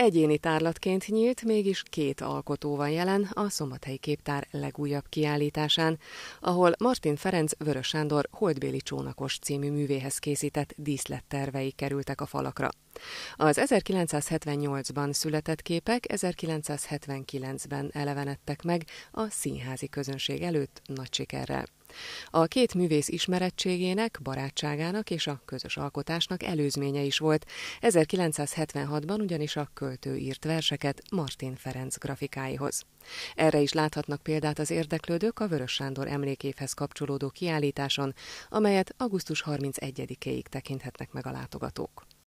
Egyéni tárlatként nyílt mégis két alkotó van jelen a Szombathelyi Képtár legújabb kiállításán, ahol Martin Ferenc Vörös Sándor Holdbéli Csónakos című művéhez készített díszlettervei kerültek a falakra. Az 1978-ban született képek 1979-ben elevenedtek meg a színházi közönség előtt nagy sikerrel. A két művész ismerettségének, barátságának és a közös alkotásnak előzménye is volt. 1976-ban ugyanis a költő írt verseket Martin Ferenc grafikáihoz. Erre is láthatnak példát az érdeklődők a Vörös Sándor emlékévhez kapcsolódó kiállításon, amelyet augusztus 31-éig tekinthetnek meg a látogatók.